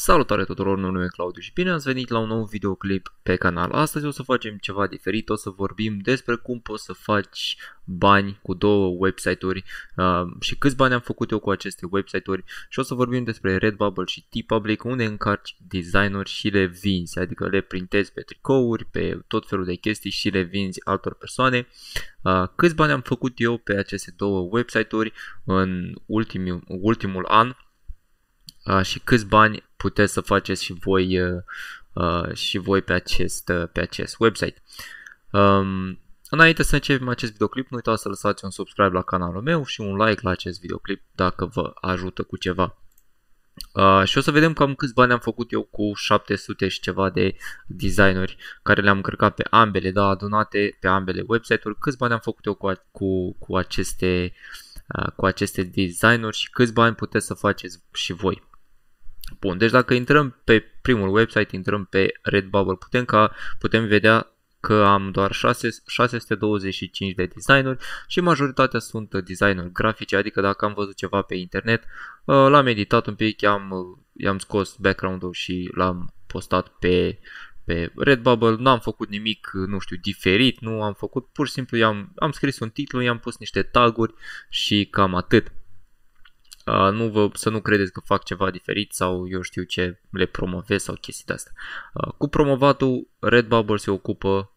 Salutare tuturor, numele meu Claudiu și bine ați venit la un nou videoclip pe canal. Astăzi o să facem ceva diferit, o să vorbim despre cum poți să faci bani cu două website-uri uh, și câți bani am făcut eu cu aceste website-uri și o să vorbim despre Redbubble și TeePublic unde încarci designuri și le vinzi, adică le printezi pe tricouri, pe tot felul de chestii și le vinzi altor persoane. Uh, câți bani am făcut eu pe aceste două website-uri în ultimul, ultimul an, uh, și câți bani puteți să faceți și voi, uh, uh, și voi pe, acest, uh, pe acest website. Um, Înainte să începem acest videoclip, nu uitați să lăsați un subscribe la canalul meu și un like la acest videoclip dacă vă ajută cu ceva. Uh, și o să vedem cam câți bani am făcut eu cu 700 și ceva de designuri care le-am încărcat pe ambele, da, adunate pe ambele website-uri, câți bani am făcut eu cu, cu, cu aceste uh, cu aceste designuri și câți bani puteți să faceți și voi. Bun, deci dacă intrăm pe primul website, intrăm pe Redbubble, putem, ca, putem vedea că am doar 6, 625 de designuri și majoritatea sunt designuri grafice, adică dacă am văzut ceva pe internet, uh, l-am editat un pic, i-am, i-am scos background-ul și l-am postat pe, pe Redbubble, n-am făcut nimic, nu știu, diferit, nu am făcut, pur și simplu i-am, am scris un titlu, i-am pus niște taguri și cam atât nu vă, să nu credeți că fac ceva diferit sau eu știu ce le promovez sau chestii de astea. cu promovatul Redbubble se ocupă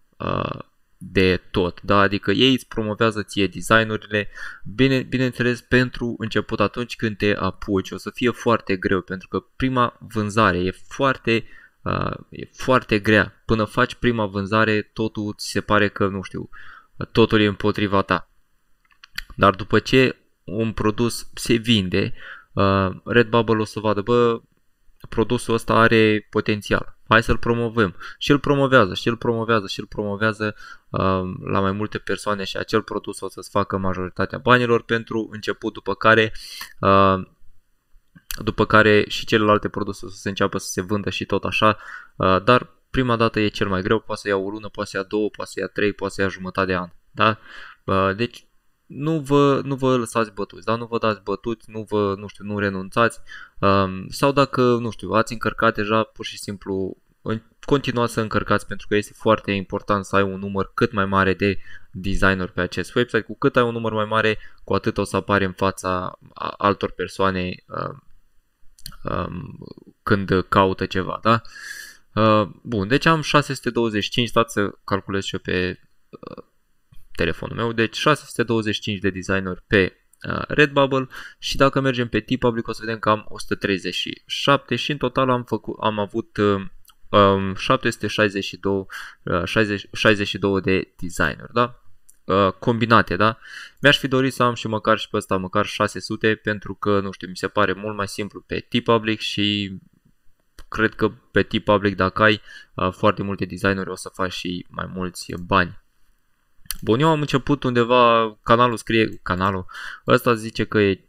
de tot, da? adică ei îți promovează ție designurile, bine, bineînțeles pentru început atunci când te apuci, o să fie foarte greu pentru că prima vânzare e foarte uh, e foarte grea, până faci prima vânzare totul ți se pare că nu știu, totul e împotriva ta. Dar după ce un produs se vinde, uh, Redbubble o să vadă, bă, produsul ăsta are potențial, hai să-l promovăm. Și îl promovează, și îl promovează, și îl promovează uh, la mai multe persoane și acel produs o să-ți facă majoritatea banilor pentru început, după care uh, după care și celelalte produse o să se înceapă să se vândă și tot așa, uh, dar prima dată e cel mai greu, poate să ia o lună, poate să ia două, poate să ia trei, poate să ia jumătate de an. Da? Uh, deci nu vă, nu vă lăsați bătuți, da? nu vă dați bătuți, nu vă, nu știu, nu renunțați um, sau dacă, nu știu, ați încărcat deja pur și simplu continuați să încărcați pentru că este foarte important să ai un număr cât mai mare de designer pe acest website. Cu cât ai un număr mai mare, cu atât o să apare în fața altor persoane um, um, când caută ceva. Da? Uh, bun, deci am 625, stați să calculez și eu pe uh, telefonul meu, deci 625 de designer pe uh, Redbubble și dacă mergem pe T-Public o să vedem că am 137 și în total am, făcut, am avut uh, um, 762 uh, 60, 62 de designer, da? Uh, combinate, da? Mi-aș fi dorit să am și măcar și pe ăsta măcar 600 pentru că, nu știu, mi se pare mult mai simplu pe T-Public și cred că pe T-Public dacă ai uh, foarte multe designeri o să faci și mai mulți bani. Bun, eu am început undeva, canalul scrie, canalul ăsta zice că e,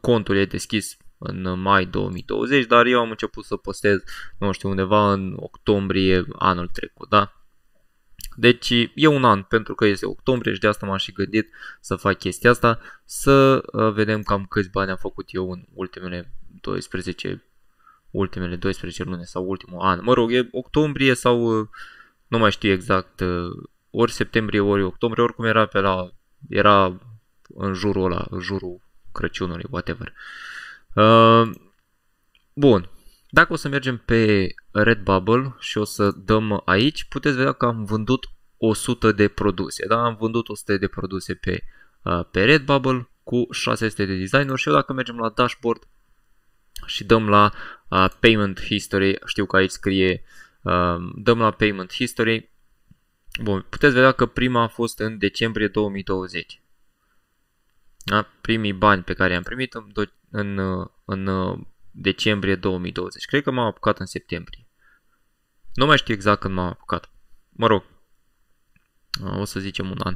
contul e deschis în mai 2020, dar eu am început să postez, nu știu, undeva în octombrie anul trecut, da? Deci e un an pentru că este octombrie și de asta m-am și gândit să fac chestia asta, să uh, vedem cam câți bani am făcut eu în ultimele 12 ultimele 12 luni sau ultimul an. Mă rog, e octombrie sau uh, nu mai știu exact uh, ori septembrie, ori octombrie, oricum era pe la, era în jurul ăla, în jurul Crăciunului, whatever. Uh, bun, dacă o să mergem pe Redbubble și o să dăm aici, puteți vedea că am vândut 100 de produse, da? Am vândut 100 de produse pe, uh, pe Redbubble cu 600 de designuri și eu dacă mergem la dashboard și dăm la uh, payment history, știu că aici scrie, uh, dăm la payment history, Bun, puteți vedea că prima a fost în decembrie 2020. Da? Primii bani pe care i-am primit în, în, uh, în uh, decembrie 2020. Cred că m-am apucat în septembrie. Nu mai știu exact când m-am apucat. Mă rog, uh, o să zicem un an.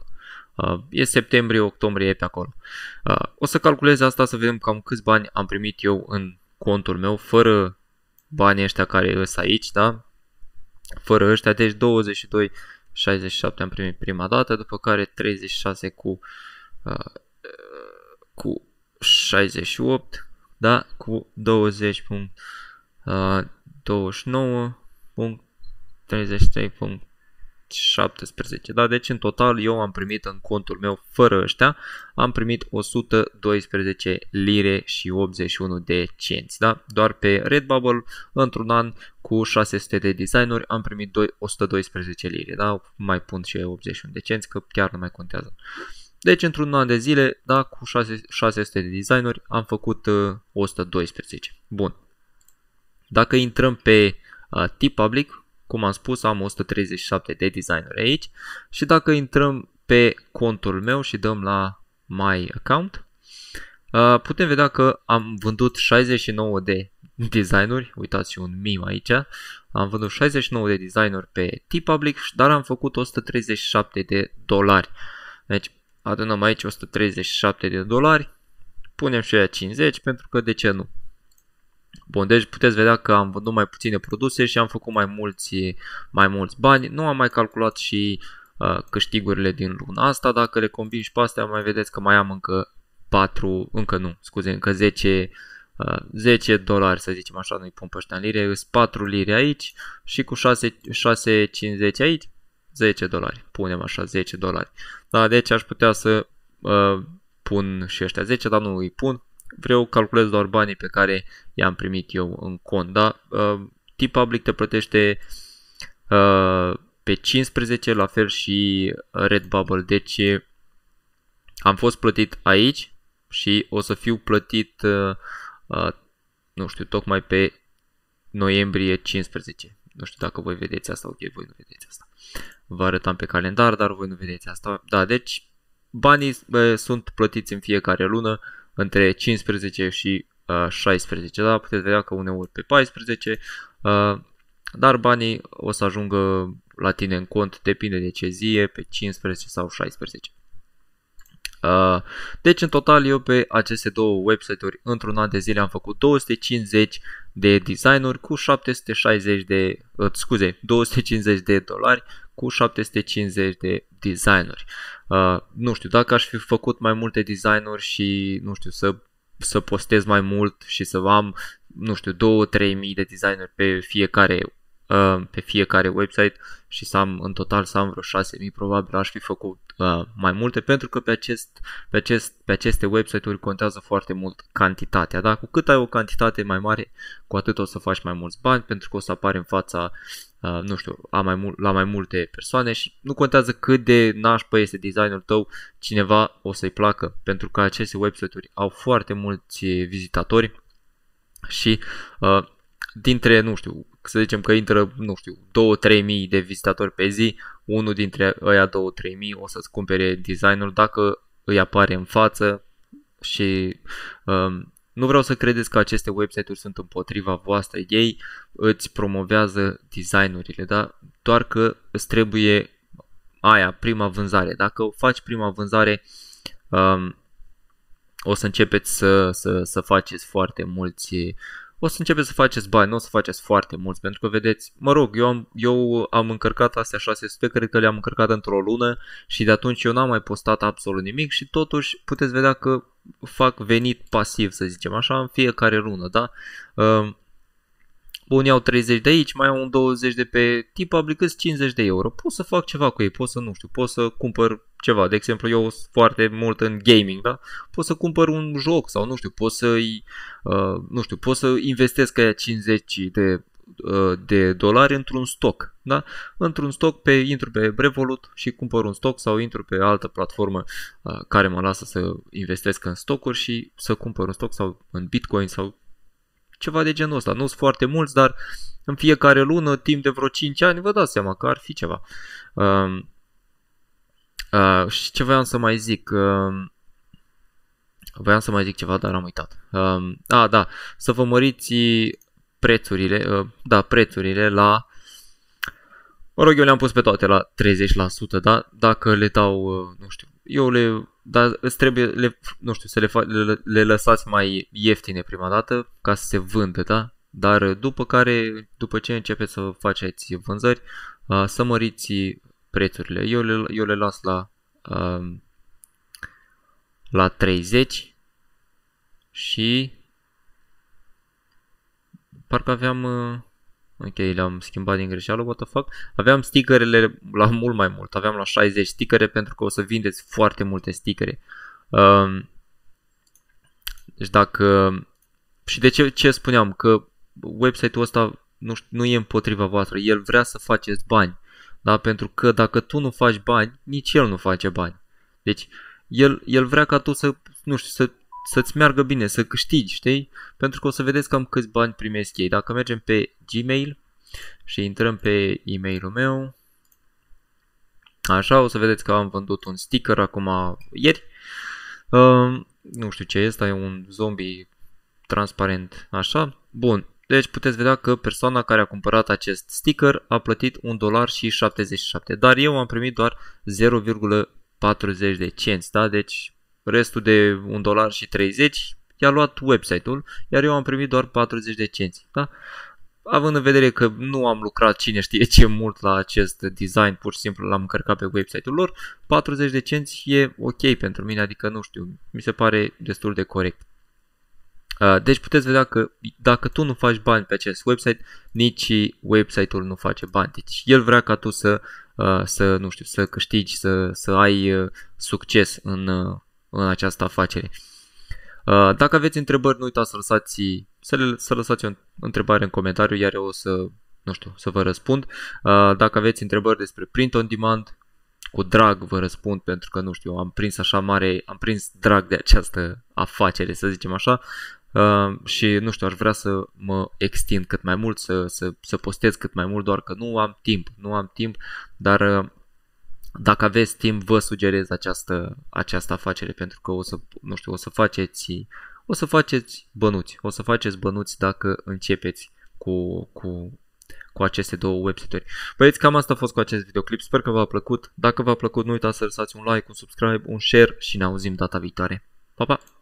E septembrie, octombrie, e pe acolo. O să calculez asta să vedem cam câți bani am primit eu în contul meu, fără banii ăștia care sunt aici, da? Fără ăștia, deci 22 67 am primit prima dată, după care 36 cu, uh, cu 68, da, cu 20 uh, punct, uh, 29 punct, 33 punct, 17, da? Deci în total eu am primit în contul meu fără ăștia, am primit 112 lire și 81 de cenți, da? Doar pe Redbubble, într-un an cu 600 de designuri am primit 112 lire, da? Mai pun și 81 de cenți că chiar nu mai contează. Deci într-un an de zile, da, cu 6, 600 de designuri am făcut uh, 112. Bun. Dacă intrăm pe uh, tip public, cum am spus, am 137 de designer aici și dacă intrăm pe contul meu și dăm la My Account, uh, putem vedea că am vândut 69 de designuri, uitați un meme aici, am vândut 69 de designuri pe T-Public, dar am făcut 137 de dolari. Deci adunăm aici 137 de dolari, punem și aia 50 pentru că de ce nu? Bun, deci puteți vedea că am vândut mai puține produse și am făcut mai mulți, mai mulți bani. Nu am mai calculat și uh, câștigurile din luna asta. Dacă le combin și pe astea, mai vedeți că mai am încă 4, încă nu, scuze, încă 10, uh, 10 dolari, să zicem așa, nu-i pun pe ăștia în lire, sunt 4 lire aici și cu 6,50 aici, 10 dolari, punem așa, 10 dolari. Da, deci aș putea să uh, pun și ăștia 10, dar nu îi pun, vreau calculez doar banii pe care i-am primit eu în cont, da? Uh, T-Public te plătește uh, pe 15, la fel și Redbubble, deci uh, am fost plătit aici și o să fiu plătit, uh, uh, nu știu, tocmai pe noiembrie 15. Nu știu dacă voi vedeți asta, ok, voi nu vedeți asta. Vă arătam pe calendar, dar voi nu vedeți asta. Da, deci banii uh, sunt plătiți în fiecare lună. Uh, între 15 și uh, 16, da? Puteți vedea că uneori pe 14, uh, dar banii o să ajungă la tine în cont, depinde de ce zi e, pe 15 sau 16. Uh, deci în total eu pe aceste două website-uri într-un an de zile am făcut 250 de designuri cu 760 de, uh, scuze, 250 de dolari cu 750 de designuri. Uh, nu știu, dacă aș fi făcut mai multe designuri și, nu știu, să, să postez mai mult și să am, nu știu, 2-3 mii de designuri pe fiecare uh, pe fiecare website și să am în total să am vreo 6.000 probabil aș fi făcut uh, mai multe pentru că pe, acest, pe, acest, pe aceste website-uri contează foarte mult cantitatea. Dar Cu cât ai o cantitate mai mare, cu atât o să faci mai mulți bani pentru că o să apare în fața uh, Uh, nu știu, la mai mul- la mai multe persoane și nu contează cât de nașpă este designul tău, cineva o să-i placă, pentru că aceste website-uri au foarte mulți eh, vizitatori și uh, dintre, nu știu, să zicem că intră, nu știu, 2-3 mii de vizitatori pe zi, unul dintre ăia 2-3 mii o să-ți cumpere designul dacă îi apare în față și um, nu vreau să credeți că aceste website-uri sunt împotriva voastră. Ei îți promovează designurile, da? Doar că îți trebuie aia, prima vânzare. Dacă o faci prima vânzare, um, o să începeți să, să, să faceți foarte mulți o să începeți să faceți bani, nu o să faceți foarte mulți, pentru că vedeți, mă rog, eu am, eu am încărcat astea 600, cred că le-am încărcat într-o lună și de atunci eu n-am mai postat absolut nimic și totuși puteți vedea că fac venit pasiv, să zicem așa, în fiecare rună, da? Bun, iau 30 de aici, mai au un 20 de pe tip public 50 de euro. Pot să fac ceva cu ei, pot să, nu știu, pot să cumpăr ceva. De exemplu, eu sunt foarte mult în gaming, da? Pot să cumpăr un joc sau, nu știu, pot să-i, uh, nu știu, pot să investesc aia 50 de Uh, de dolari într-un stoc. Da? Într-un stoc pe, intru pe Revolut și cumpăr un stoc sau intru pe altă platformă uh, care mă lasă să investesc în stocuri și să cumpăr un stoc sau în Bitcoin sau ceva de genul ăsta. Nu sunt foarte mulți, dar în fiecare lună, timp de vreo 5 ani, vă dați seama că ar fi ceva. Uh, uh, și ce voiam să mai zic? Uh, voiam să mai zic ceva, dar am uitat. Uh, a, da, să vă măriți prețurile, uh, da, prețurile la Mă rog, eu le-am pus pe toate la 30%, da? Dacă le dau, uh, nu știu, eu le, dar îți trebuie, le, nu știu, să le, fa- le, le lăsați mai ieftine prima dată ca să se vândă, da? Dar după care, după ce începeți să faceți vânzări, uh, să măriți prețurile. Eu le, eu le las la, la 30 și Parcă aveam... Uh, ok, le-am schimbat din greșeală, what the fuck. Aveam stickerele la mult mai mult. Aveam la 60 stickere pentru că o să vindeți foarte multe stickere. Um, deci dacă... Și de ce, ce spuneam? Că website-ul ăsta nu, știu, nu e împotriva voastră. El vrea să faceți bani. Da? Pentru că dacă tu nu faci bani, nici el nu face bani. Deci, el, el vrea ca tu să, nu știu, să să-ți meargă bine, să câștigi, știi? Pentru că o să vedeți cam câți bani primesc ei. Dacă mergem pe Gmail și intrăm pe e-mailul meu, așa, o să vedeți că am vândut un sticker acum ieri. Uh, nu știu ce este, e un zombie transparent, așa. Bun, deci puteți vedea că persoana care a cumpărat acest sticker a plătit 1 dolar și 77, dar eu am primit doar 0,40 de cenți, da? Deci restul de 1 dolar și 30 i-a luat website-ul, iar eu am primit doar 40 de cenți. Da? Având în vedere că nu am lucrat cine știe ce mult la acest design, pur și simplu l-am încărcat pe website-ul lor, 40 de cenți e ok pentru mine, adică nu știu, mi se pare destul de corect. Deci puteți vedea că dacă tu nu faci bani pe acest website, nici website-ul nu face bani. Deci el vrea ca tu să, să nu știu, să câștigi, să, să ai succes în în această afacere. Uh, dacă aveți întrebări, nu uitați să lăsați, să, le, să lăsați o întrebare în comentariu, iar eu o să, nu știu, să vă răspund. Uh, dacă aveți întrebări despre print on demand, cu drag vă răspund pentru că, nu știu, am prins așa mare, am prins drag de această afacere, să zicem așa. Uh, și nu știu, aș vrea să mă extind cât mai mult, să, să, să postez cât mai mult, doar că nu am timp, nu am timp, dar uh, dacă aveți timp, vă sugerez această, această afacere pentru că o să, nu știu, o să faceți o să faceți bănuți, o să faceți bănuți dacă începeți cu, cu, cu aceste două website-uri. Băieți, cam asta a fost cu acest videoclip, sper că v-a plăcut. Dacă v-a plăcut, nu uitați să lăsați un like, un subscribe, un share și ne auzim data viitoare. Pa, pa!